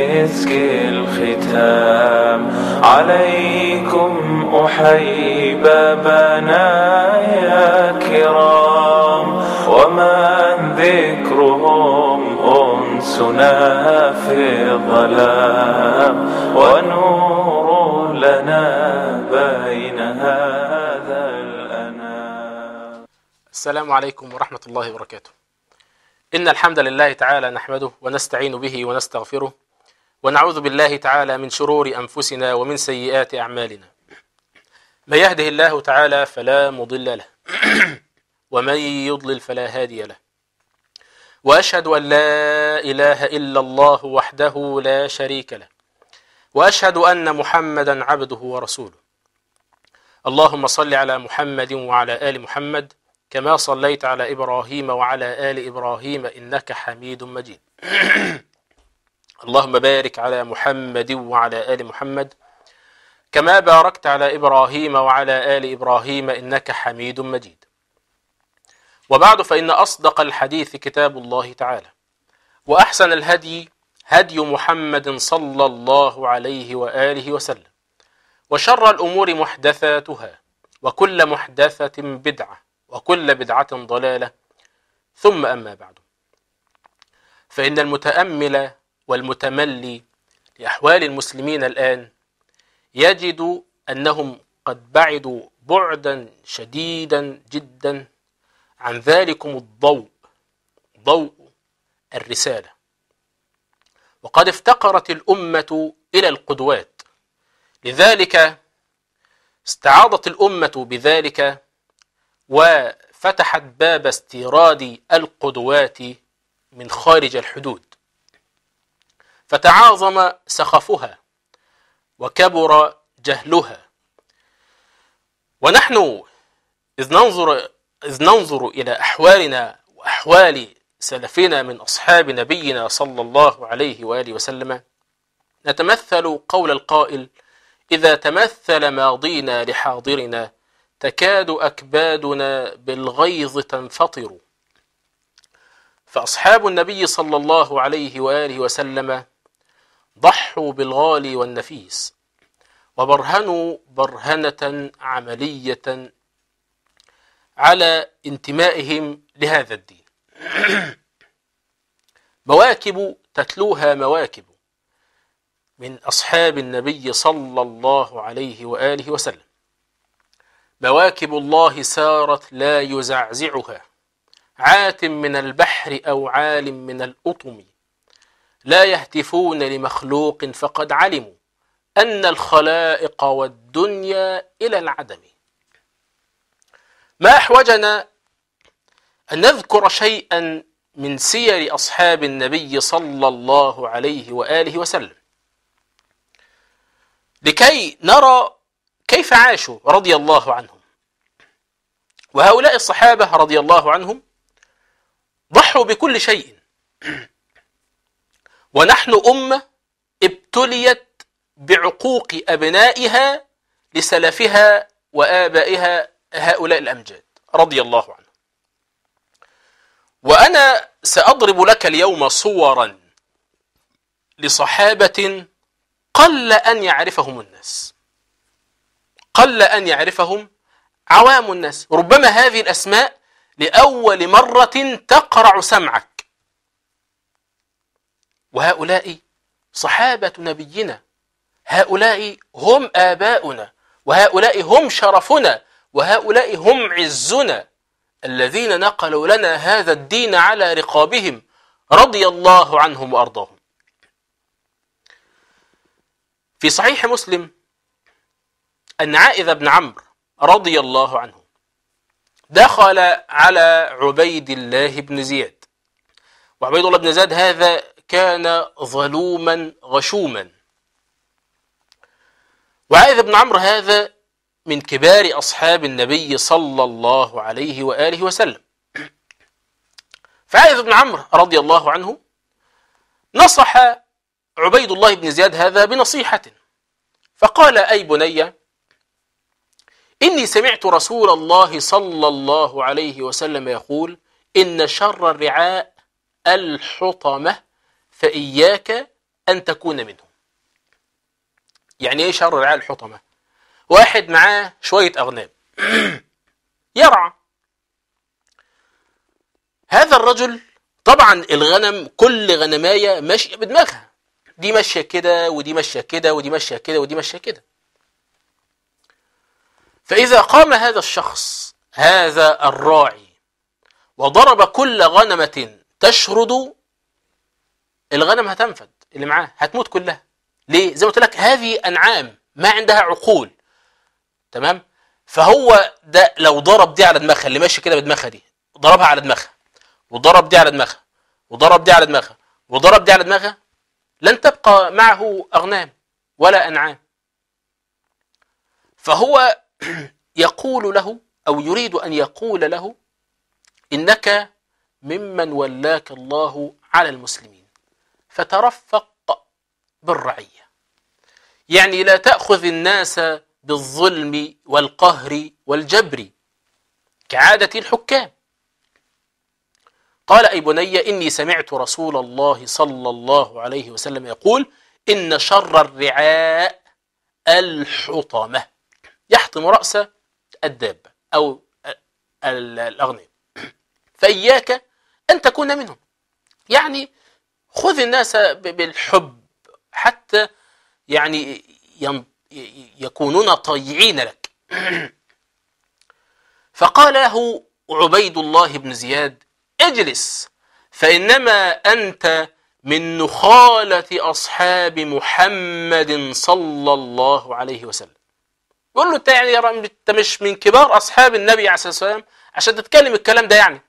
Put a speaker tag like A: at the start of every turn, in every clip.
A: مسك الختام عليكم أحيي بنايا كرام ومن ذكرهم أنسنا في الظلام ونور لنا بين هذا الأنام السلام عليكم ورحمة الله وبركاته إن الحمد لله تعالى نحمده ونستعين به ونستغفره ونعوذ بالله تعالى من شرور أنفسنا ومن سيئات أعمالنا من يهده الله تعالى فلا مضل له ومن يضلل فلا هادي له وأشهد أن لا إله إلا الله وحده لا شريك له وأشهد أن محمدا عبده ورسوله اللهم صل على محمد وعلى آل محمد كما صليت على إبراهيم وعلى آل إبراهيم إنك حميد مجيد اللهم بارك على محمد وعلى آل محمد كما باركت على إبراهيم وعلى آل إبراهيم إنك حميد مجيد وبعد فإن أصدق الحديث كتاب الله تعالى وأحسن الهدي هدي محمد صلى الله عليه وآله وسلم وشر الأمور محدثاتها وكل محدثة بدعة وكل بدعة ضلالة ثم أما بعد فإن المتأمل والمتملي لأحوال المسلمين الآن يجد أنهم قد بعدوا بعدا شديدا جدا عن ذلكم الضوء ضوء الرسالة وقد افتقرت الأمة إلى القدوات لذلك استعاضت الأمة بذلك وفتحت باب استيراد القدوات من خارج الحدود فتعاظم سخفها وكبر جهلها ونحن إذ ننظر, إذ ننظر إلى أحوالنا وأحوال سلفنا من أصحاب نبينا صلى الله عليه وآله وسلم نتمثل قول القائل إذا تمثل ماضينا لحاضرنا تكاد أكبادنا بالغيظ تنفطر فأصحاب النبي صلى الله عليه وآله وسلم ضحوا بالغالي والنفيس وبرهنوا برهنة عملية على انتمائهم لهذا الدين مواكب تتلوها مواكب من أصحاب النبي صلى الله عليه وآله وسلم مواكب الله سارت لا يزعزعها عات من البحر أو عال من الأطم لا يهتفون لمخلوق فقد علموا أن الخلائق والدنيا إلى العدم ما أحوجنا أن نذكر شيئا من سير أصحاب النبي صلى الله عليه وآله وسلم لكي نرى كيف عاشوا رضي الله عنهم وهؤلاء الصحابة رضي الله عنهم ضحوا بكل شيء ونحن أمة ابتليت بعقوق أبنائها لسلفها وآبائها هؤلاء الأمجاد رضي الله عنه وأنا سأضرب لك اليوم صورا لصحابة قل أن يعرفهم الناس قل أن يعرفهم عوام الناس ربما هذه الأسماء لأول مرة تقرع سمعك وهؤلاء صحابة نبينا هؤلاء هم آباؤنا وهؤلاء هم شرفنا وهؤلاء هم عزنا الذين نقلوا لنا هذا الدين على رقابهم رضي الله عنهم وأرضاهم في صحيح مسلم أن عائذ بن عمرو رضي الله عنه دخل على عبيد الله بن زياد وعبيد الله بن زياد هذا كان ظلوما غشوما وعائذ بن عمرو هذا من كبار أصحاب النبي صلى الله عليه وآله وسلم فعائذ بن عمرو رضي الله عنه نصح عبيد الله بن زياد هذا بنصيحة فقال أي بني إني سمعت رسول الله صلى الله عليه وسلم يقول إن شر الرعاء الحطمة فإياك أن تكون منهم يعني إيه شر رعاء الحطمة واحد معاه شوية أغنام يرعى هذا الرجل طبعا الغنم كل غنماية ماشية بدماغها دي ماشية كده ودي ماشية كده ودي ماشية كده ودي ماشية كده فإذا قام هذا الشخص هذا الراعي وضرب كل غنمة تشرد الغنم هتنفد اللي معاه هتموت كلها ليه زي ما قلت لك هذه انعام ما عندها عقول تمام فهو ده لو ضرب دي على دماغها اللي ماشي كده بدماغها دي ضربها على دماغها وضرب دي على دماغها وضرب دي على دماغها وضرب دي على دماغها لن تبقى معه اغنام ولا انعام فهو يقول له او يريد ان يقول له انك ممن ولاك الله على المسلمين فترفق بالرعية يعني لا تأخذ الناس بالظلم والقهر والجبر كعادة الحكام قال أي بني إني سمعت رسول الله صلى الله عليه وسلم يقول إن شر الرعاء الحطمة يحطم رأس الدابة أو الأغنياء فإياك أن تكون منهم يعني خذ الناس بالحب حتى يعني يكونون طيعين لك فقال له عبيد الله بن زياد اجلس فإنما أنت من نخالة أصحاب محمد صلى الله عليه وسلم يقول له انت يعني انت مش من كبار أصحاب النبي عليه الصلاة والسلام عشان تتكلم الكلام ده يعني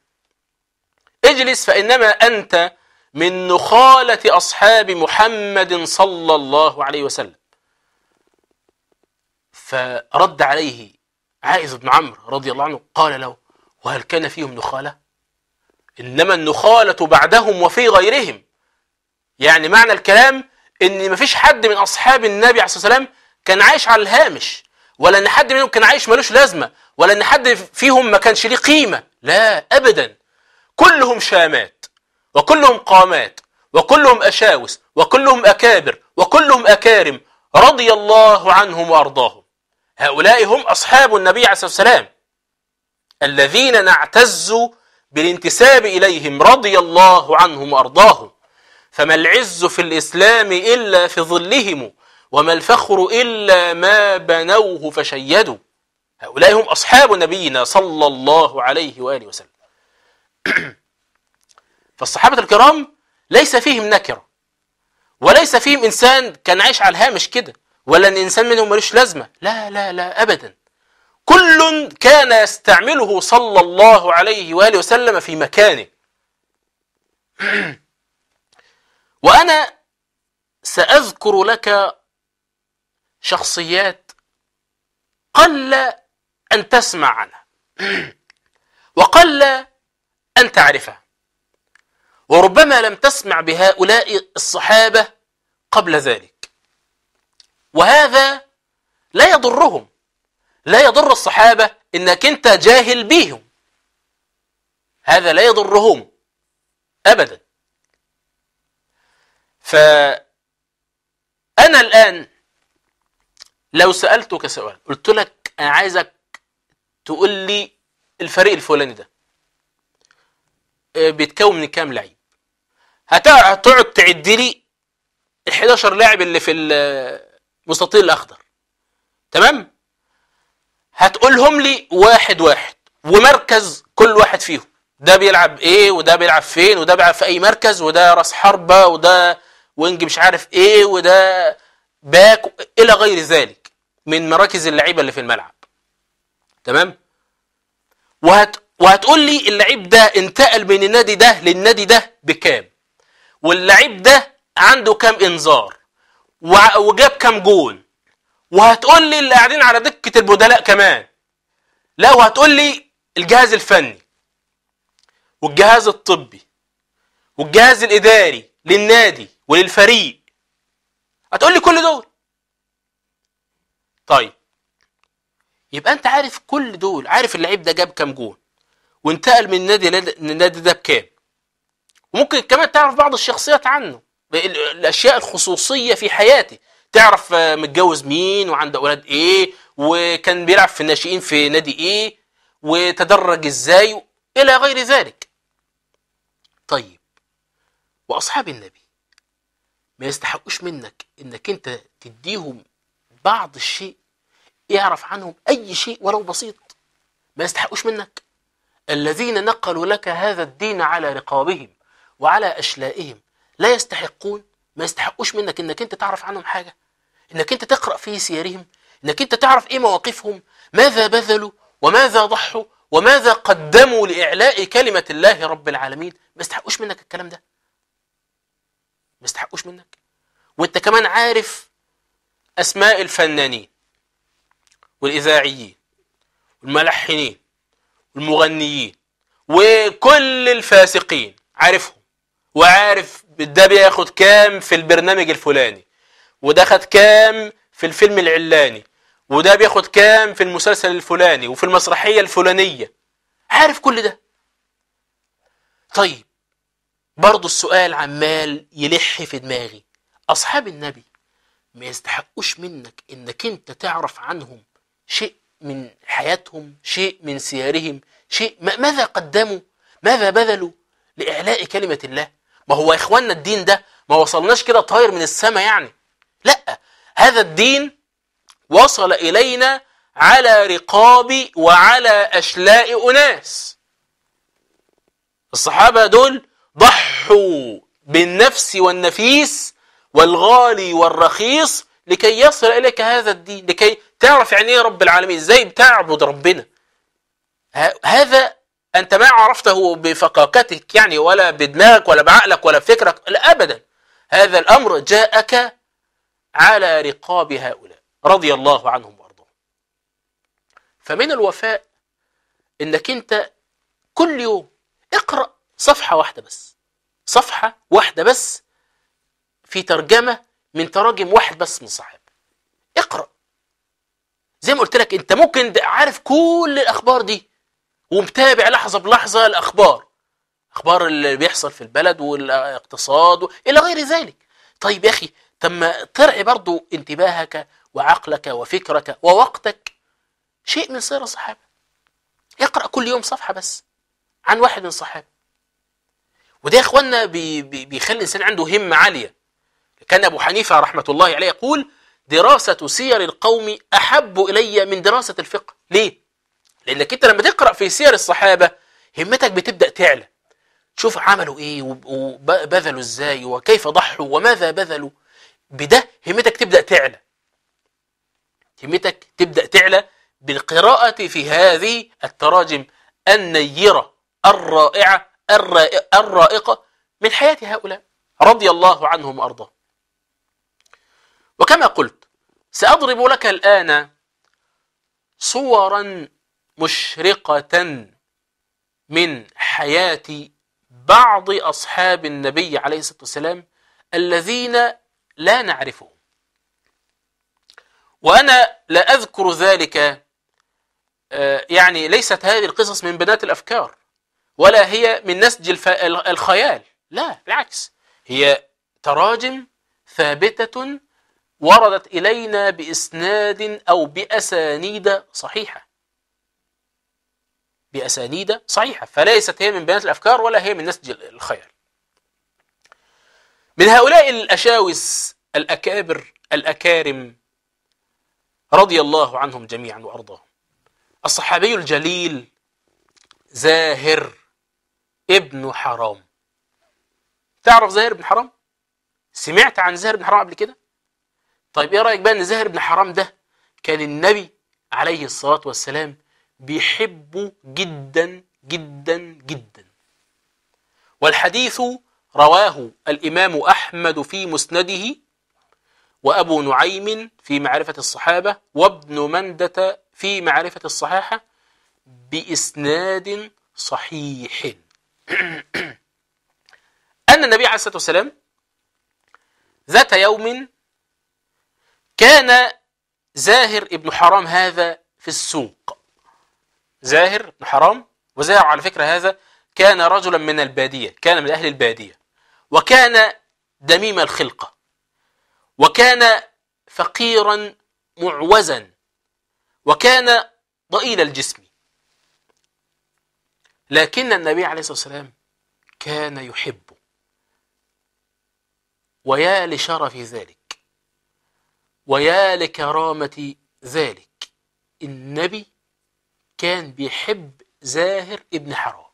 A: اجلس فإنما أنت من نخالة أصحاب محمد صلى الله عليه وسلم فرد عليه عائذ بن عمرو رضي الله عنه قال له وهل كان فيهم نخالة إنما النخالة بعدهم وفي غيرهم يعني معنى الكلام إن مفيش حد من أصحاب النبي عليه الصلاة والسلام كان عايش على الهامش ولا إن حد منهم كان عايش ملوش لازمة ولا إن حد فيهم ما كانش ليه قيمة لا أبدا كلهم شامات وكلهم قامات وكلهم أشاوس وكلهم أكابر وكلهم أكارم رضي الله عنهم وأرضاهم هؤلاء هم أصحاب النبي عليه الصلاة والسلام الذين نعتز بالانتساب إليهم رضي الله عنهم وأرضاهم فما العز في الإسلام إلا في ظلهم وما الفخر إلا ما بنوه فشيدوا هؤلاء هم أصحاب نبينا صلى الله عليه وآله وسلم فالصحابة الكرام ليس فيهم نكرة وليس فيهم إنسان كان عايش على الهامش كده ولا أن إنسان منهم ملوش لازمة لا لا لا أبدا كل كان يستعمله صلى الله عليه وآله وسلم في مكانه وأنا سأذكر لك شخصيات قل أن تسمع عنها وقل أن تعرفها وربما لم تسمع بهؤلاء الصحابة قبل ذلك وهذا لا يضرهم لا يضر الصحابة انك انت جاهل بيهم هذا لا يضرهم ابدا فأنا الآن لو سألتك سؤال قلت لك أنا عايزك تقول لي الفريق الفلاني ده آه، بيتكون من كام لعيب هتقعد تعد لي ال 11 لاعب اللي في المستطيل الاخضر تمام هتقولهم لي واحد واحد ومركز كل واحد فيهم ده بيلعب ايه وده بيلعب فين وده بيلعب في اي مركز وده راس حربة وده وينج مش عارف ايه وده باك الى غير ذلك من مراكز اللعيبه اللي في الملعب تمام وهت وهتقول لي اللعيب ده انتقل من النادي ده للنادي ده بكام واللعيب ده عنده كام انذار وجاب كام جون وهتقول لي اللي قاعدين على دكه البدلاء كمان لا وهتقول لي الجهاز الفني والجهاز الطبي والجهاز الاداري للنادي وللفريق هتقول لي كل دول طيب يبقى انت عارف كل دول عارف اللعيب ده جاب كام جون وانتقل من النادي للنادي ده بكام وممكن كمان تعرف بعض الشخصيات عنه الاشياء الخصوصيه في حياته تعرف آه، متجوز مين وعنده اولاد ايه وكان بيلعب في الناشئين في نادي ايه وتدرج ازاي الى غير ذلك طيب واصحاب النبي ما يستحقوش منك انك انت تديهم بعض الشيء يعرف عنهم اي شيء ولو بسيط ما يستحقوش منك الذين نقلوا لك هذا الدين على رقابهم وعلى أشلائهم لا يستحقون ما يستحقوش منك انك انت تعرف عنهم حاجة انك انت تقرأ في سيرهم انك انت تعرف ايه مواقفهم ماذا بذلوا وماذا ضحوا وماذا قدموا لإعلاء كلمة الله رب العالمين ما يستحقوش منك الكلام ده ما يستحقوش منك وانت كمان عارف أسماء الفنانين والإذاعيين والملحنين المغنيين وكل الفاسقين عارفهم وعارف ده بياخد كام في البرنامج الفلاني وده خد كام في الفيلم العلاني وده بياخد كام في المسلسل الفلاني وفي المسرحية الفلانية عارف كل ده طيب برضو السؤال عمال يلح في دماغي أصحاب النبي ما يستحقوش منك إنك أنت تعرف عنهم شيء من حياتهم شيء من سيرهم شيء ماذا قدموا ماذا بذلوا لإعلاء كلمة الله ما هو إخواننا الدين ده ما وصلناش كده طاير من السماء يعني لا هذا الدين وصل إلينا على رقاب وعلى أشلاء أناس الصحابة دول ضحوا بالنفس والنفيس والغالي والرخيص لكي يصل إليك هذا الدين لكي تعرف يعني ايه رب العالمين ازاي بتعبد ربنا هذا أنت ما عرفته بفقاقتك يعني ولا بدماغك ولا بعقلك ولا فكرك لا أبدا هذا الأمر جاءك على رقاب هؤلاء رضي الله عنهم وأرضاهم فمن الوفاء أنك أنت كل يوم اقرأ صفحة واحدة بس صفحة واحدة بس في ترجمة من تراجم واحد بس من صاحب اقرأ زي ما قلت لك انت ممكن عارف كل الاخبار دي ومتابع لحظة بلحظة الاخبار اخبار اللي بيحصل في البلد والاقتصاد و... الى غير ذلك طيب يا اخي تم ترعي برضو انتباهك وعقلك وفكرك ووقتك شيء من سير الصحابة اقرأ كل يوم صفحة بس عن واحد من الصحابة وده يا اخوانا بي... بيخلي الانسان عنده همة عالية كان أبو حنيفة رحمة الله عليه يقول دراسة سير القوم أحب إلي من دراسة الفقه ليه؟ لأنك أنت لما تقرأ في سير الصحابة همتك بتبدأ تعلى تشوف عملوا إيه وبذلوا إزاي وكيف ضحوا وماذا بذلوا بده همتك تبدأ تعلى همتك تبدأ تعلى بالقراءة في هذه التراجم النيرة الرائعة الرائقة من حياة هؤلاء رضي الله عنهم وأرضاهم وكما قلت سأضرب لك الآن صورا مشرقة من حياة بعض أصحاب النبي عليه الصلاة والسلام الذين لا نعرفهم وأنا لا أذكر ذلك آه، يعني ليست هذه القصص من بنات الأفكار ولا هي من نسج الخيال لا بالعكس هي تراجم ثابتة وردت إلينا بإسناد أو بأسانيد صحيحة بأسانيد صحيحة فليست هي من بيانات الأفكار ولا هي من نسج الخيال من هؤلاء الأشاوس الأكابر الأكارم رضي الله عنهم جميعا وأرضاهم الصحابي الجليل زاهر ابن حرام تعرف زاهر بن حرام؟ سمعت عن زاهر بن حرام قبل كده؟ طيب ايه رايك بقى ان زهر بن حرام ده كان النبي عليه الصلاه والسلام بيحبه جدا جدا جدا والحديث رواه الامام احمد في مسنده وابو نعيم في معرفه الصحابه وابن منده في معرفه الصحاحه باسناد صحيح ان النبي عليه الصلاه والسلام ذات يوم كان زاهر ابن حرام هذا في السوق زاهر ابن حرام وزاهر على فكرة هذا كان رجلا من البادية كان من أهل البادية وكان دميم الخلقة وكان فقيرا معوزا وكان ضئيل الجسم لكن النبي عليه الصلاة والسلام كان يحبه ويا لشرف ذلك ويا لكرامة ذلك النبي كان بيحب زاهر ابن حرام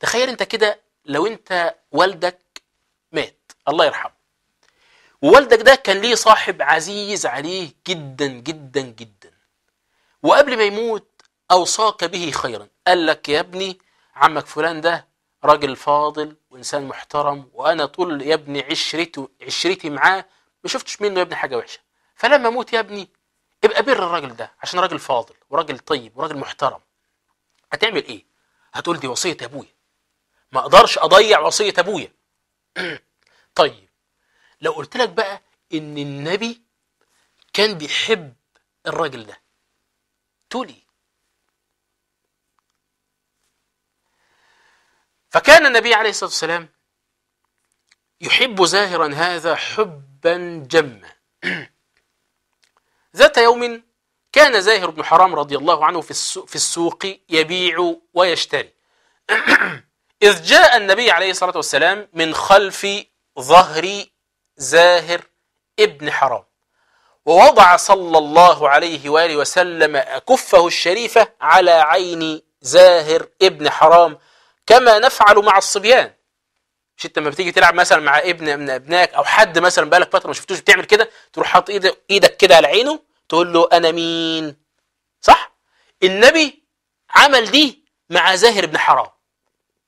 A: تخيل انت كده لو انت والدك مات الله يرحمه ووالدك ده كان ليه صاحب عزيز عليه جدا جدا جدا وقبل ما يموت أوصاك به خيرا قال لك يا ابني عمك فلان ده راجل فاضل وإنسان محترم وأنا طول يا ابني عشرته عشرتي معاه ما شفتش منه يا ابني حاجه وحشه فلما اموت يا ابني ابقى بر الراجل ده عشان راجل فاضل وراجل طيب وراجل محترم هتعمل ايه هتقول دي وصيه ابويا ما اقدرش اضيع وصيه ابويا طيب لو قلت لك بقى ان النبي كان بيحب الراجل ده تقول ايه فكان النبي عليه الصلاه والسلام يحب زاهرا هذا حب جما ذات يوم كان زاهر بن حرام رضي الله عنه في السوق يبيع ويشتري إذ جاء النبي عليه الصلاة والسلام من خلف ظهر زاهر ابن حرام ووضع صلى الله عليه وآله وسلم أكفه الشريفة على عين زاهر ابن حرام كما نفعل مع الصبيان مش انت لما بتيجي تلعب مثلا مع ابن من ابنائك او حد مثلا بقالك فتره ما شفتوش بتعمل كده تروح حاطط ايدك ايدك كده على عينه تقول له انا مين صح النبي عمل دي مع زاهر بن حرام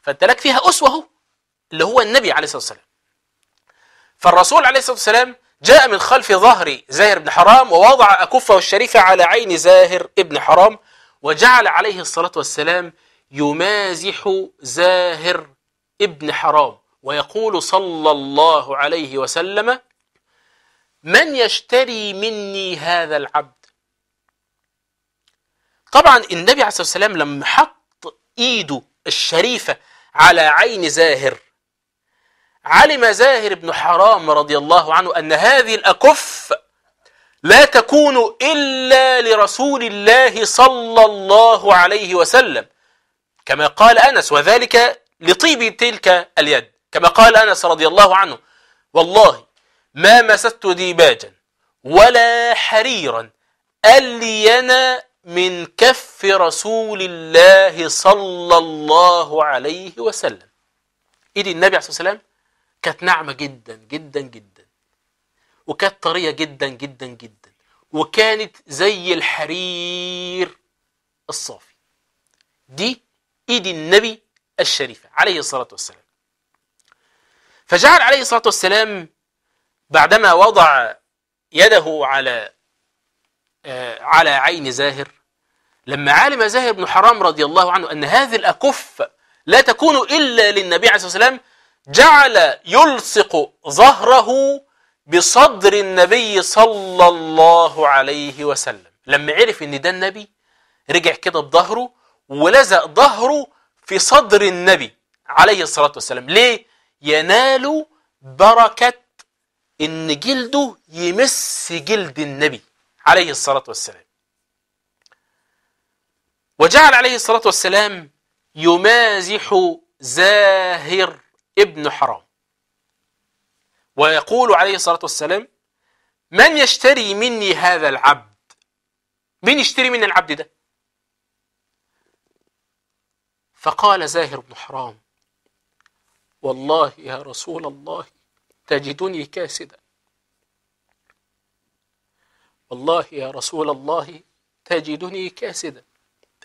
A: فانت لك فيها اسوه اهو اللي هو النبي عليه الصلاه والسلام فالرسول عليه الصلاه والسلام جاء من خلف ظهر زاهر بن حرام ووضع أكفه الشريفة على عين زاهر بن حرام وجعل عليه الصلاة والسلام يمازح زاهر ابن حرام ويقول صلى الله عليه وسلم من يشتري مني هذا العبد طبعا النبي عليه الصلاة والسلام لما حط إيده الشريفة على عين زاهر علم زاهر بن حرام رضي الله عنه أن هذه الأكف لا تكون إلا لرسول الله صلى الله عليه وسلم كما قال أنس وذلك لطيب تلك اليد كما قال أنس رضي الله عنه والله ما مسست ديباجا ولا حريرا ألين من كف رسول الله صلى الله عليه وسلم إيد النبي عليه الصلاة والسلام كانت ناعمة جدا جدا جدا وكانت طرية جدا جدا جدا وكانت زي الحرير الصافي دي إيد النبي الشريفة عليه الصلاة والسلام فجعل عليه الصلاة والسلام بعدما وضع يده على آه، على عين زاهر لما علم زاهر بن حرام رضي الله عنه أن هذه الأكف لا تكون إلا للنبي عليه الصلاة والسلام جعل يلصق ظهره بصدر النبي صلى الله عليه وسلم لما عرف ان ده النبي رجع كده بظهره ولزق ظهره في صدر النبي عليه الصلاة والسلام ليه؟ ينال بركة إن جلده يمس جلد النبي عليه الصلاة والسلام وجعل عليه الصلاة والسلام يمازح زاهر ابن حرام ويقول عليه الصلاة والسلام من يشتري مني هذا العبد مين يشتري مني العبد ده فقال زاهر بن حرام والله يا رسول الله تجدني كاسدا والله يا رسول الله تجدني كاسدا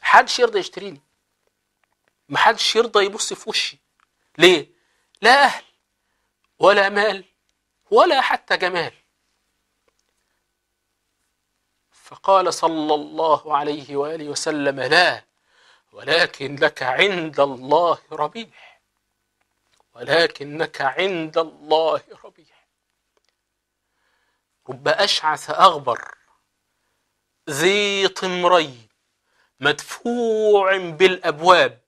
A: محدش يرضى يشتريني محدش يرضى يبص في وشي ليه لا أهل ولا مال ولا حتى جمال فقال صلى الله عليه وآله وسلم لا ولكن لك عند الله ربيح ولكنك عند الله ربيع رب أشعث أغبر ذي طمرين مدفوع بالأبواب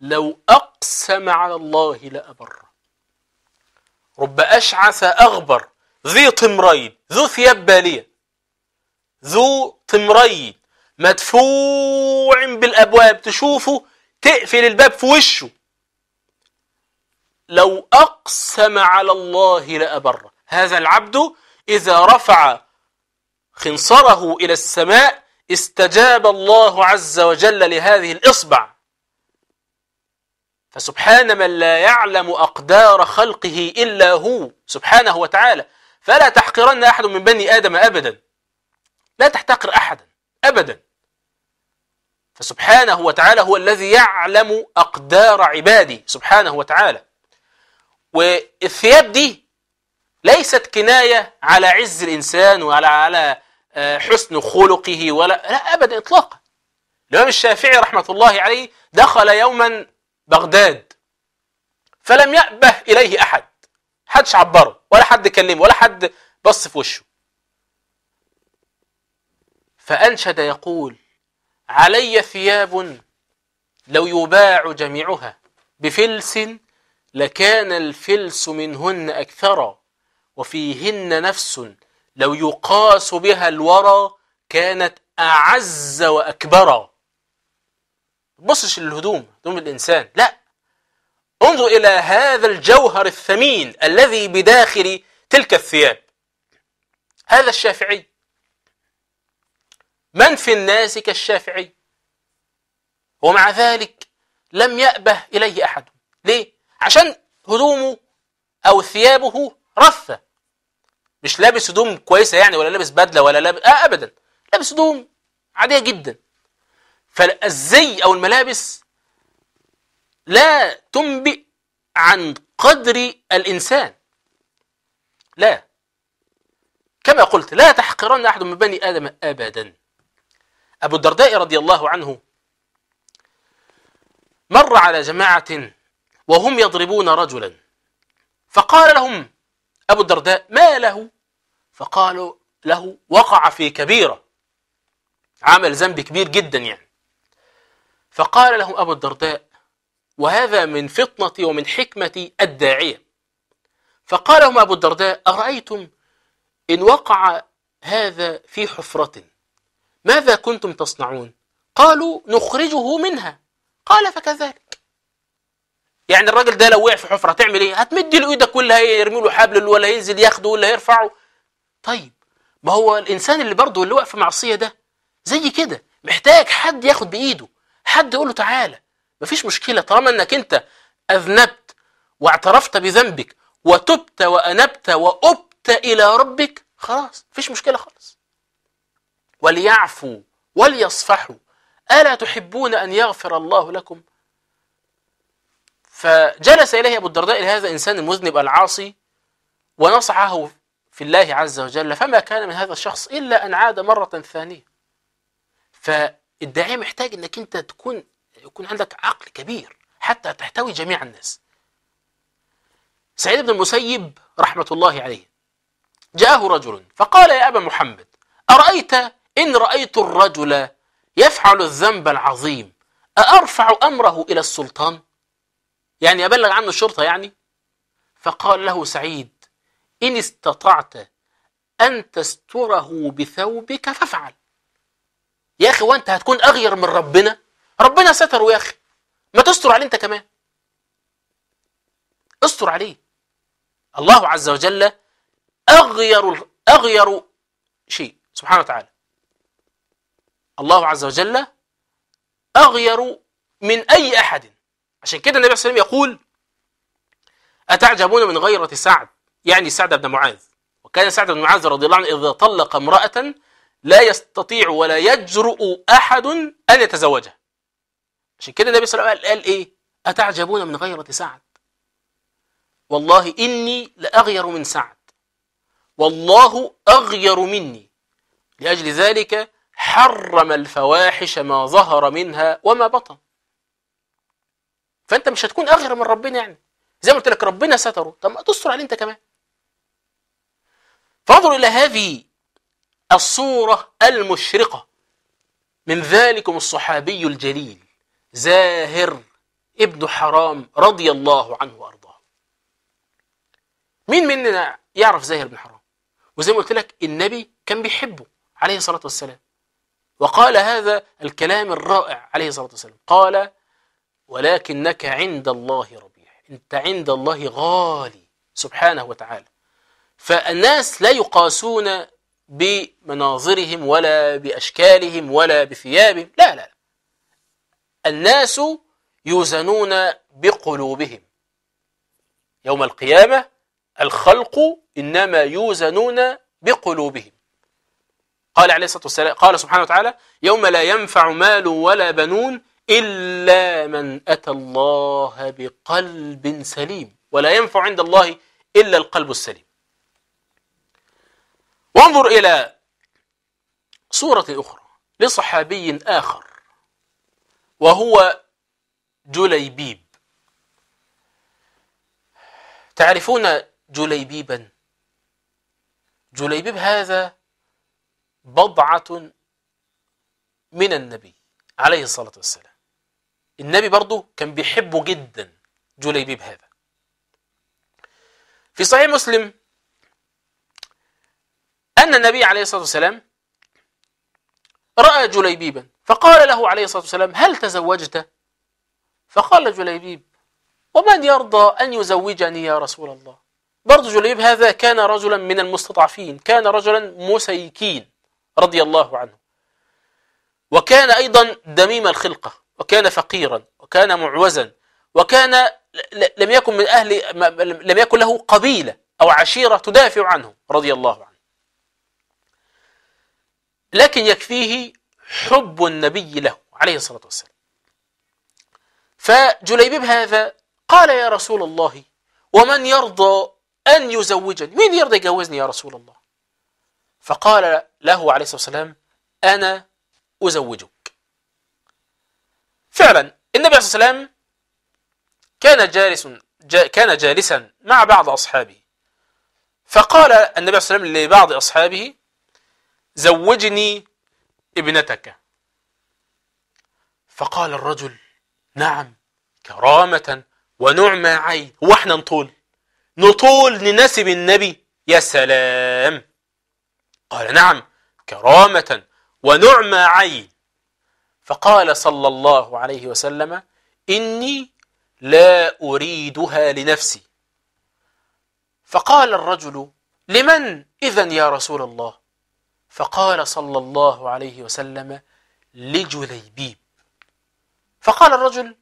A: لو أقسم على الله لأبر رب أشعث أغبر ذي طمرين ذو ثياب بالية ذو طمرين مدفوع بالأبواب تشوفه تقفل الباب في وشه لو أقسم على الله لأبر هذا العبد إذا رفع خنصره إلى السماء استجاب الله عز وجل لهذه الإصبع فسبحان من لا يعلم أقدار خلقه إلا هو سبحانه وتعالى فلا تحقرن أحد من بني آدم أبدا لا تحتقر أحدا أبدا فسبحانه وتعالى هو الذي يعلم أقدار عباده سبحانه وتعالى والثياب دي ليست كناية على عز الإنسان ولا على آه، حسن خلقه ولا لا أبدا إطلاقا الإمام الشافعي رحمة الله عليه دخل يوما بغداد فلم يأبه إليه أحد حدش عبره ولا حد كلمه ولا حد بص في وشه فأنشد يقول علي ثياب لو يباع جميعها بفلس لكان الفلس منهن أكثر وفيهن نفس لو يقاس بها الورى كانت أعز وأكبر بصش للهدوم هدوم الإنسان لا انظر إلى هذا الجوهر الثمين الذي بداخل تلك الثياب هذا الشافعي من في الناس كالشافعي ومع ذلك لم يأبه إليه أحد ليه؟ عشان هدومه او ثيابه رثه مش لابس هدوم كويسه يعني ولا لابس بدله ولا لابس آه ابدا لابس هدوم عاديه جدا فالزي او الملابس لا تنبئ عن قدر الانسان لا كما قلت لا تحقرن احد من بني ادم ابدا ابو الدرداء رضي الله عنه مر على جماعه وهم يضربون رجلا فقال لهم أبو الدرداء ما له فقالوا له وقع في كبيرة عمل ذنب كبير جدا يعني فقال لهم أبو الدرداء وهذا من فطنتي ومن حكمتي الداعية فقال لهم أبو الدرداء أرأيتم إن وقع هذا في حفرة ماذا كنتم تصنعون قالوا نخرجه منها قال فكذلك يعني الراجل ده لو وقع في حفره تعمل ايه هتمد له ايدك ولا إيه؟ يرمي له حبل ولا ينزل ياخده ولا يرفعه طيب ما هو الانسان اللي برضه اللي وقف في معصيه ده زي كده محتاج حد ياخد بايده حد يقول له تعالى مفيش مشكله طالما انك انت اذنبت واعترفت بذنبك وتبت وانبت وابت الى ربك خلاص مفيش مشكله خالص وليعفوا وليصفحوا الا تحبون ان يغفر الله لكم فجلس إليه أبو الدرداء إلى هذا الإنسان المذنب العاصي ونصحه في الله عز وجل فما كان من هذا الشخص إلا أن عاد مرة ثانية فالداعية محتاج أنك أنت تكون يكون عندك عقل كبير حتى تحتوي جميع الناس سعيد بن المسيب رحمة الله عليه جاءه رجل فقال يا أبا محمد أرأيت إن رأيت الرجل يفعل الذنب العظيم أأرفع أمره إلى السلطان يعني أبلغ عنه الشرطة يعني فقال له سعيد إن استطعت أن تستره بثوبك فافعل يا أخي وأنت هتكون أغير من ربنا ربنا ستره يا أخي ما تستر عليه أنت كمان استر عليه الله عز وجل أغير أغير شيء سبحانه وتعالى الله عز وجل أغير من أي أحد عشان كده النبي صلى الله عليه وسلم يقول أتعجبون من غيرة سعد يعني سعد بن معاذ وكان سعد بن معاذ رضي الله عنه إذا طلق امرأة لا يستطيع ولا يجرؤ أحد أن يتزوجها عشان كده النبي صلى الله عليه وسلم قال إيه أتعجبون من غيرة سعد والله إني لأغير من سعد والله أغير مني لأجل ذلك حرم الفواحش ما ظهر منها وما بطن فانت مش هتكون اغرى من ربنا يعني زي ما قلت لك ربنا ستره طب ما تستر عليه انت كمان فانظر الى هذه الصوره المشرقه من ذلكم الصحابي الجليل زاهر ابن حرام رضي الله عنه وارضاه مين مننا يعرف زاهر بن حرام وزي ما قلت لك النبي كان بيحبه عليه الصلاه والسلام وقال هذا الكلام الرائع عليه الصلاه والسلام قال ولكنك عند الله ربيع أنت عند الله غالي سبحانه وتعالى فالناس لا يقاسون بمناظرهم ولا بأشكالهم ولا بثيابهم لا لا, لا. الناس يوزنون بقلوبهم يوم القيامة الخلق إنما يوزنون بقلوبهم قال عليه الصلاة والسلام قال سبحانه وتعالى يوم لا ينفع مال ولا بنون إلا من أتى الله بقلب سليم ولا ينفع عند الله إلا القلب السليم وانظر إلى صورة أخرى لصحابي آخر وهو جليبيب تعرفون جليبيبا جليبيب هذا بضعة من النبي عليه الصلاة والسلام النبي برضه كان بيحبه جدا جليبيب هذا في صحيح مسلم أن النبي عليه الصلاة والسلام رأى جليبيبا فقال له عليه الصلاة والسلام هل تزوجت؟ فقال جليبيب ومن يرضى أن يزوجني يا رسول الله برضو جليبيب هذا كان رجلا من المستضعفين كان رجلا مسيكين رضي الله عنه وكان أيضا دميم الخلقة وكان فقيرا وكان معوزا وكان لم يكن من أهل لم يكن له قبيلة أو عشيرة تدافع عنه رضي الله عنه لكن يكفيه حب النبي له عليه الصلاة والسلام فجليبيب هذا قال يا رسول الله ومن يرضى أن يزوجني مين يرضى يجوزني يا رسول الله فقال له عليه الصلاة والسلام أنا أزوجك فعلا النبي عليه الصلاة والسلام كان جالس جا كان جالسا مع بعض أصحابه فقال النبي عليه الصلاة والسلام لبعض أصحابه زوجني ابنتك فقال الرجل نعم كرامة ونعمة عين هو احنا نطول نطول نناسب النبي يا سلام قال نعم كرامة ونعمة عين فقال صلى الله عليه وسلم إني لا أريدها لنفسي فقال الرجل لمن إذا يا رسول الله فقال صلى الله عليه وسلم لجليبيب فقال الرجل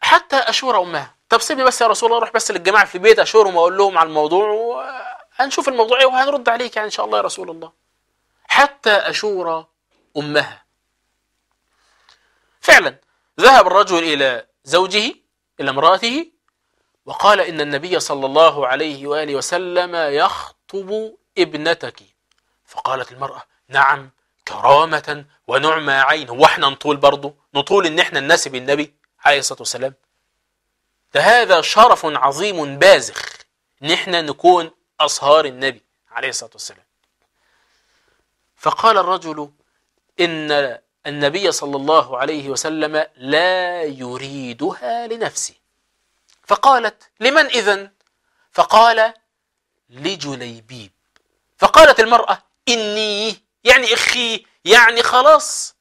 A: حتى أشور أمها طب سيبني بس يا رسول الله أروح بس للجماعة في البيت أشورهم وأقول لهم على الموضوع وهنشوف الموضوع إيه، وهنرد عليك يعني إن شاء الله يا رسول الله حتى أشور أمها فعلا ذهب الرجل إلى زوجه إلى امرأته وقال إن النبي صلى الله عليه وآله وسلم يخطب ابنتك فقالت المرأة نعم كرامة ونعمة عين هو احنا نطول برضه نطول ان احنا نناسب النبي عليه الصلاة والسلام ده هذا شرف عظيم بازخ ان احنا نكون أصهار النبي عليه الصلاة والسلام فقال الرجل إن النبي صلى الله عليه وسلم لا يريدها لنفسه فقالت لمن إذن؟ فقال لجليبيب فقالت المرأة إني يعني إخي يعني خلاص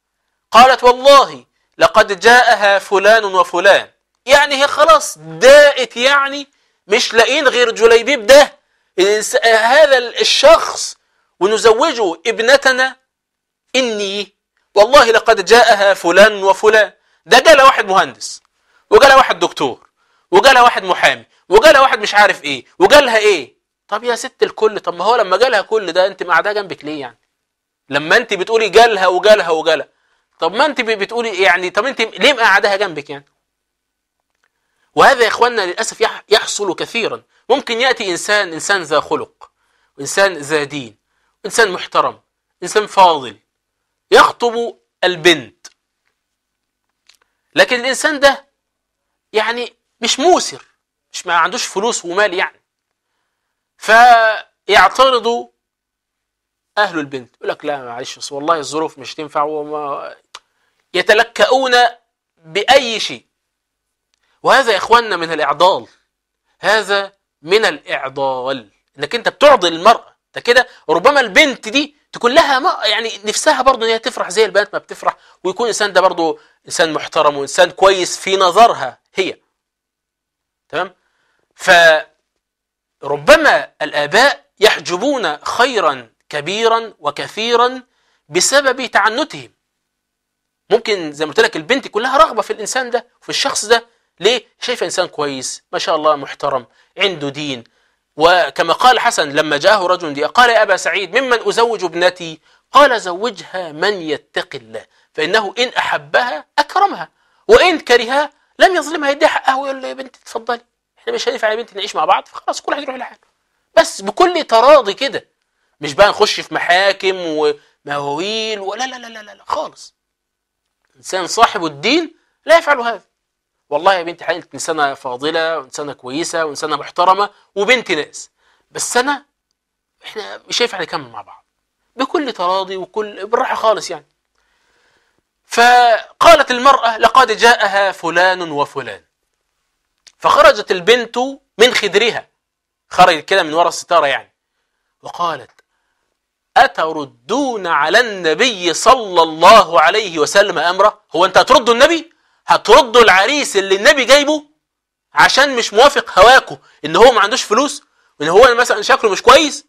A: قالت والله لقد جاءها فلان وفلان يعني هي خلاص دائت يعني مش لقين غير جليبيب ده هذا الشخص ونزوجه ابنتنا إني والله لقد جاءها فلان وفلان ده جالها واحد مهندس وجالها واحد دكتور وجالها واحد محامي وجالها واحد مش عارف ايه وجالها ايه طب يا ست الكل طب ما هو لما جالها كل ده انت قاعده جنبك ليه يعني لما انت بتقولي جالها وجالها وجالها طب ما انت بتقولي يعني طب انت ليه مقعدها جنبك يعني وهذا يا اخواننا للاسف يحصل كثيرا ممكن ياتي انسان انسان ذا خلق انسان ذا دين انسان محترم انسان فاضل يخطب البنت لكن الإنسان ده يعني مش موسر مش ما عندوش فلوس ومال يعني فيعترضوا أهل البنت يقول لك لا معلش والله الظروف مش تنفع وما يتلكؤون بأي شيء وهذا يا إخواننا من الإعضال هذا من الإعضال إنك أنت بتعضل المرأة ده كده ربما البنت دي تكون لها ما يعني نفسها برضه ان هي تفرح زي البنات ما بتفرح ويكون الانسان ده برضه انسان محترم وانسان كويس في نظرها هي تمام فربما الاباء يحجبون خيرا كبيرا وكثيرا بسبب تعنتهم ممكن زي ما قلت لك البنت كلها رغبه في الانسان ده في الشخص ده ليه شايفه انسان كويس ما شاء الله محترم عنده دين وكما قال حسن لما جاءه رجل دي قال يا أبا سعيد ممن أزوج ابنتي قال زوجها من يتق الله فإنه إن أحبها أكرمها وإن كرهها لم يظلمها يديها حقها ويقول له يا بنتي تفضلي احنا مش هينفع يا بنتي نعيش مع بعض فخلاص كل واحد يروح لحاله بس بكل تراضي كده مش بقى نخش في محاكم ومواويل ولا لا لا لا لا خالص انسان صاحب الدين لا يفعل هذا والله يا بنت حلال انسانه فاضله وانسانه كويسه وانسانه محترمه وبنت ناس بس انا احنا مش شايف نكمل مع بعض بكل تراضي وكل بالراحه خالص يعني فقالت المراه لقد جاءها فلان وفلان فخرجت البنت من خدرها خرجت كده من ورا الستاره يعني وقالت أتردون على النبي صلى الله عليه وسلم أمره هو أنت هترد النبي هتردوا العريس اللي النبي جايبه عشان مش موافق هواكو ان هو ما عندوش فلوس وان هو مثلا شكله مش كويس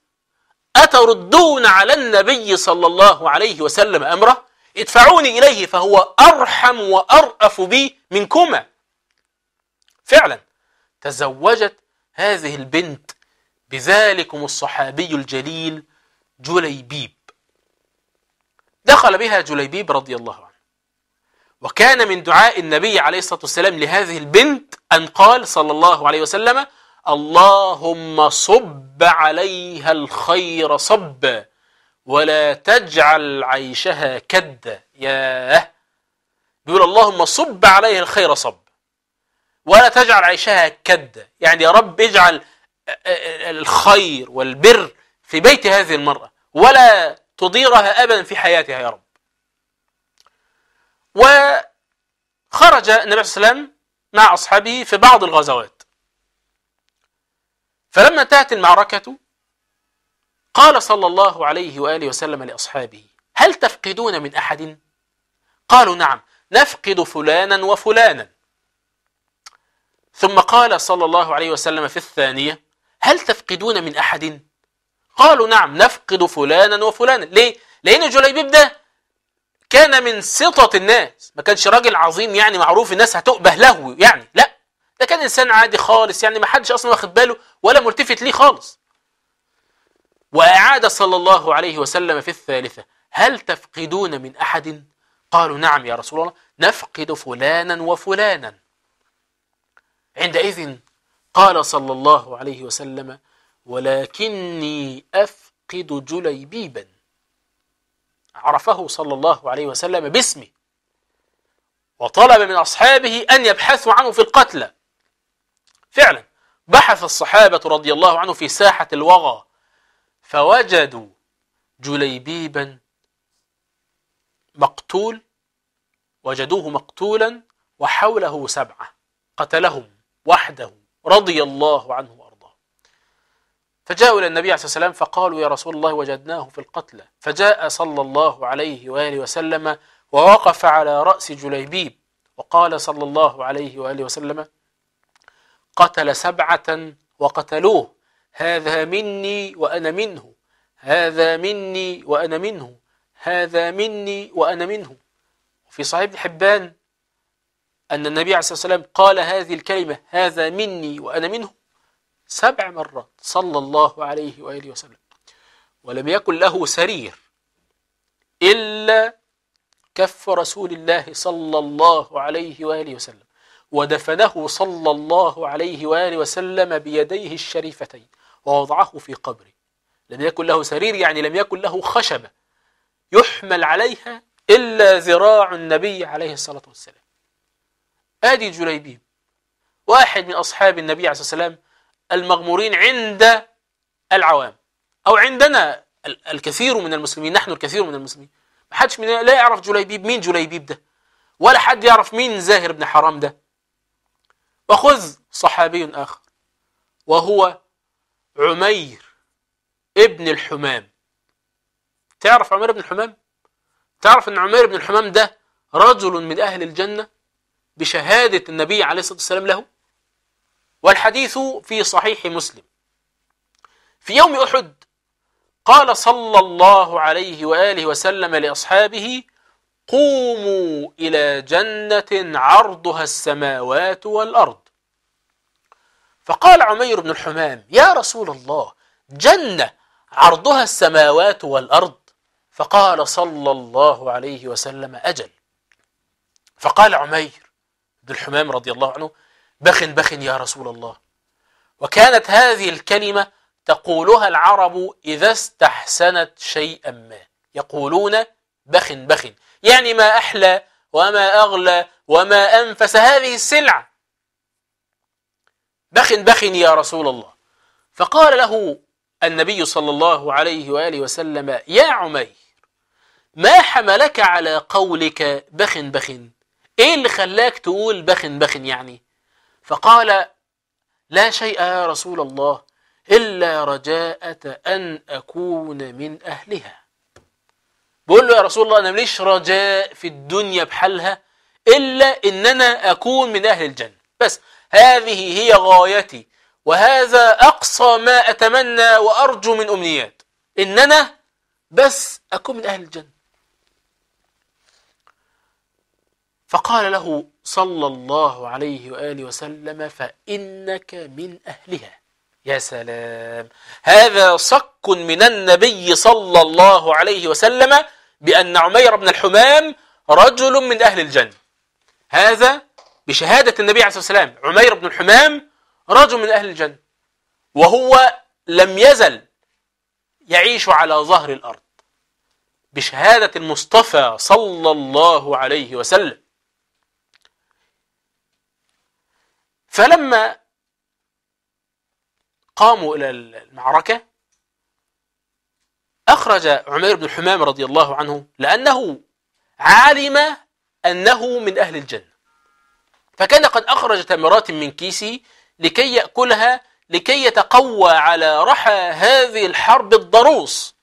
A: اتردون على النبي صلى الله عليه وسلم امره ادفعوني اليه فهو ارحم وارأف بي منكما فعلا تزوجت هذه البنت بذلكم الصحابي الجليل جليبيب دخل بها جليبيب رضي الله عنه وكان من دعاء النبي عليه الصلاة والسلام لهذه البنت أن قال صلى الله عليه وسلم اللهم صب عليها الخير صب ولا تجعل عيشها كد ياه بيقول اللهم صب عليها الخير صب ولا تجعل عيشها كد يعني يا رب اجعل الخير والبر في بيت هذه المرأة ولا تضيرها أبدا في حياتها يا رب وخرج النبي صلى الله عليه وسلم مع أصحابه في بعض الغزوات فلما انتهت المعركة قال صلى الله عليه وآله وسلم لأصحابه هل تفقدون من أحد؟ قالوا نعم نفقد فلانا وفلانا ثم قال صلى الله عليه وسلم في الثانية هل تفقدون من أحد؟ قالوا نعم نفقد فلانا وفلانا ليه؟ لأن جليبيب ده كان من سطة الناس ما كانش راجل عظيم يعني معروف الناس هتؤبه له يعني لا ده كان إنسان عادي خالص يعني ما حدش أصلا واخد باله ولا ملتفت ليه خالص وأعاد صلى الله عليه وسلم في الثالثة هل تفقدون من أحد قالوا نعم يا رسول الله نفقد فلانا وفلانا عندئذ قال صلى الله عليه وسلم ولكني أفقد جليبيبا عرفه صلى الله عليه وسلم باسمه وطلب من أصحابه أن يبحثوا عنه في القتلى فعلا بحث الصحابة رضي الله عنه في ساحة الوغى فوجدوا جليبيبا مقتول وجدوه مقتولا وحوله سبعة قتلهم وحده رضي الله عنه فجاءوا إلى النبي عليه الصلاة والسلام فقالوا يا رسول الله وجدناه في القتلى فجاء صلى الله عليه وآله وسلم ووقف على رأس جليبيب وقال صلى الله عليه وآله وسلم قتل سبعة وقتلوه هذا مني وأنا منه هذا مني وأنا منه هذا مني وأنا منه في صحيح ابن حبان أن النبي عليه الصلاة والسلام قال هذه الكلمة هذا مني وأنا منه سبع مرات صلى الله عليه وآله وسلم ولم يكن له سرير إلا كف رسول الله صلى الله عليه وآله وسلم ودفنه صلى الله عليه وآله وسلم بيديه الشريفتين ووضعه في قبره لم يكن له سرير يعني لم يكن له خشبة يحمل عليها إلا ذراع النبي عليه الصلاة والسلام آدي جليبيب واحد من أصحاب النبي عليه الصلاة والسلام المغمورين عند العوام أو عندنا الكثير من المسلمين نحن الكثير من المسلمين ما حدش من لا يعرف جليبيب مين جليبيب ده ولا حد يعرف مين زاهر بن حرام ده وخذ صحابي آخر وهو عمير ابن الحمام تعرف عمير بن الحمام تعرف ان عمير بن الحمام ده رجل من أهل الجنة بشهادة النبي عليه الصلاة والسلام له والحديث في صحيح مسلم في يوم أحد قال صلى الله عليه وآله وسلم لأصحابه قوموا إلى جنة عرضها السماوات والأرض فقال عمير بن الحمام يا رسول الله جنة عرضها السماوات والأرض فقال صلى الله عليه وسلم أجل فقال عمير بن الحمام رضي الله عنه بخ بخ يا رسول الله وكانت هذه الكلمة تقولها العرب إذا استحسنت شيئا ما يقولون بخ بخ يعني ما أحلى وما أغلى وما أنفس هذه السلعة بخ بخ يا رسول الله فقال له النبي صلى الله عليه وآله وسلم يا عمير ما حملك على قولك بخ بخ ايه اللي خلاك تقول بخ بخ يعني فقال لا شيء يا رسول الله إلا رجاءة أن أكون من أهلها بقول له يا رسول الله أنا مليش رجاء في الدنيا بحالها إلا إن أنا أكون من أهل الجنة بس هذه هي غايتي وهذا أقصى ما أتمنى وأرجو من أمنيات إن أنا بس أكون من أهل الجنة فقال له صلى الله عليه وآله وسلم فإنك من أهلها يا سلام هذا صك من النبي صلى الله عليه وسلم بأن عمير بن الحمام رجل من أهل الجنة هذا بشهادة النبي عليه الصلاة والسلام عمير بن الحمام رجل من أهل الجنة وهو لم يزل يعيش على ظهر الأرض بشهادة المصطفى صلى الله عليه وسلم فلما قاموا إلى المعركة أخرج عمير بن الحمام رضي الله عنه لأنه علم أنه من أهل الجنة فكان قد أخرج تمرات من كيسه لكي يأكلها لكي يتقوى على رحى هذه الحرب الضروس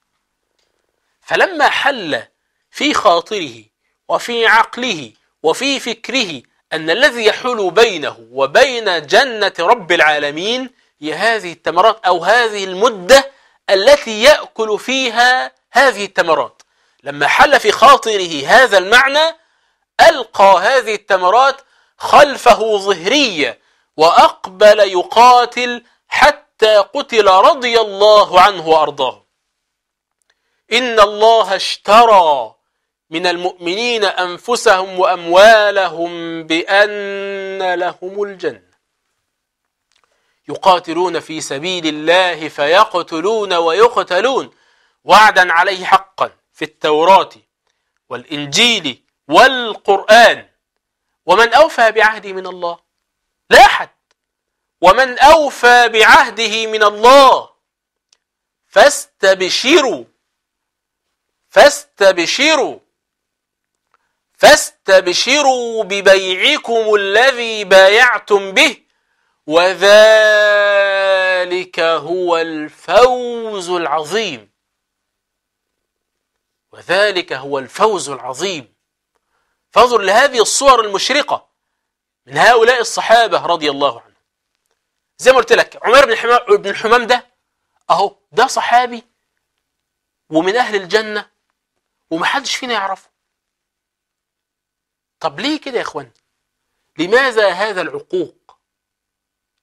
A: فلما حل في خاطره وفي عقله وفي فكره أن الذي يحول بينه وبين جنة رب العالمين هي هذه التمرات أو هذه المدة التي يأكل فيها هذه التمرات لما حل في خاطره هذا المعنى ألقى هذه التمرات خلفه ظهرية وأقبل يقاتل حتى قتل رضي الله عنه وأرضاه إن الله اشترى من المؤمنين أنفسهم وأموالهم بأن لهم الجنة يقاتلون في سبيل الله فيقتلون ويقتلون وعدا عليه حقا في التوراة والإنجيل والقرآن ومن أوفى بعهده من الله لا أحد ومن أوفى بعهده من الله فاستبشروا فاستبشروا فاستبشروا ببيعكم الذي بايعتم به وذلك هو الفوز العظيم وذلك هو الفوز العظيم فانظر لهذه الصور المشرقة من هؤلاء الصحابة رضي الله عنهم زي ما قلت لك عمر بن الحمام ده اهو ده صحابي ومن اهل الجنة ومحدش فينا يعرفه طب ليه كده يا اخوان لماذا هذا العقوق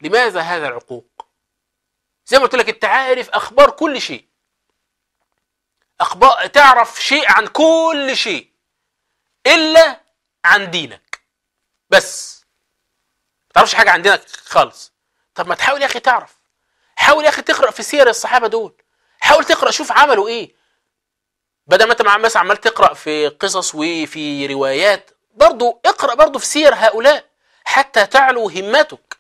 A: لماذا هذا العقوق زي ما قلت لك انت عارف اخبار كل شيء اخبار تعرف شيء عن كل شيء الا عن دينك بس ما تعرفش حاجه عن دينك خالص طب ما تحاول يا اخي تعرف حاول يا اخي تقرا في سير الصحابه دول حاول تقرا شوف عملوا ايه بدل ما انت مع الناس عمال تقرا في قصص وفي روايات برضو اقرأ برضو في سير هؤلاء حتى تعلو همتك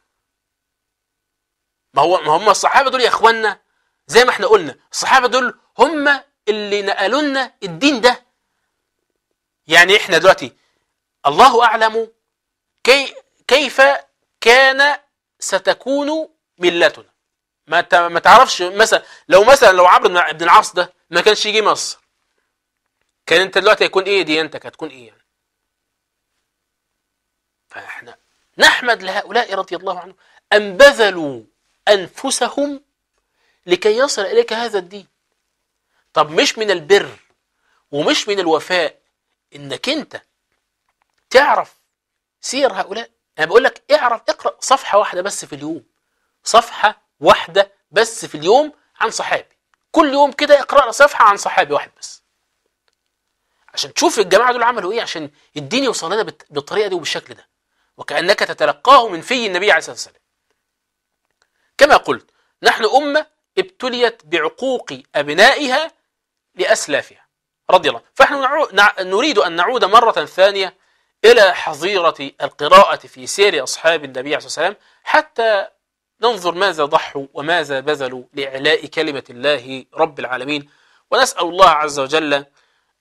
A: ما هو ما هم الصحابة دول يا إخواننا زي ما احنا قلنا الصحابة دول هم اللي نقلوا لنا الدين ده يعني احنا دلوقتي الله أعلم كي كيف كان ستكون ملتنا ما ما تعرفش مثلا لو مثلا لو عمرو بن العاص ده ما كانش يجي مصر كان انت دلوقتي هيكون ايه ديانتك هتكون ايه يعني فاحنا نحمد لهؤلاء رضي الله عنهم أن بذلوا أنفسهم لكي يصل إليك هذا الدين طب مش من البر ومش من الوفاء إنك أنت تعرف سير هؤلاء أنا بقول لك اعرف اقرأ صفحة واحدة بس في اليوم صفحة واحدة بس في اليوم عن صحابي كل يوم كده اقرأ صفحة عن صحابي واحد بس عشان تشوف الجماعة دول عملوا ايه عشان الدين يوصل لنا بالطريقة دي وبالشكل ده وكأنك تتلقاه من في النبي عليه الصلاة والسلام كما قلت نحن أمة ابتليت بعقوق أبنائها لأسلافها رضي الله فنحن نريد أن نعود مرة ثانية إلى حظيرة القراءة في سير أصحاب النبي عليه الصلاة والسلام حتى ننظر ماذا ضحوا وماذا بذلوا لإعلاء كلمة الله رب العالمين ونسأل الله عز وجل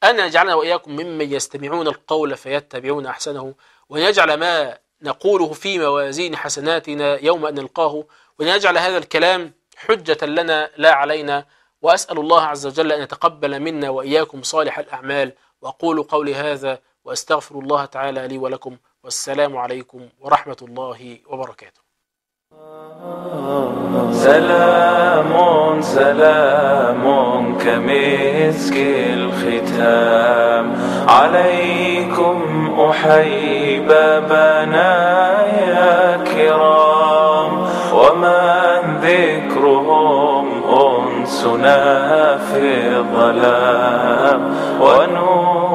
A: أن يجعلنا وإياكم ممن يستمعون القول فيتبعون أحسنه وأن يجعل ما نقوله في موازين حسناتنا يوم أن نلقاه ونجعل هذا الكلام حجة لنا لا علينا وأسأل الله عز وجل أن يتقبل منا وإياكم صالح الأعمال وأقول قولي هذا وأستغفر الله تعالى لي ولكم والسلام عليكم ورحمة الله وبركاته سلام سلام كمسك الختام عليكم أحيي بنايا كرام ومن ذكرهم أنسنا في الظلام ونور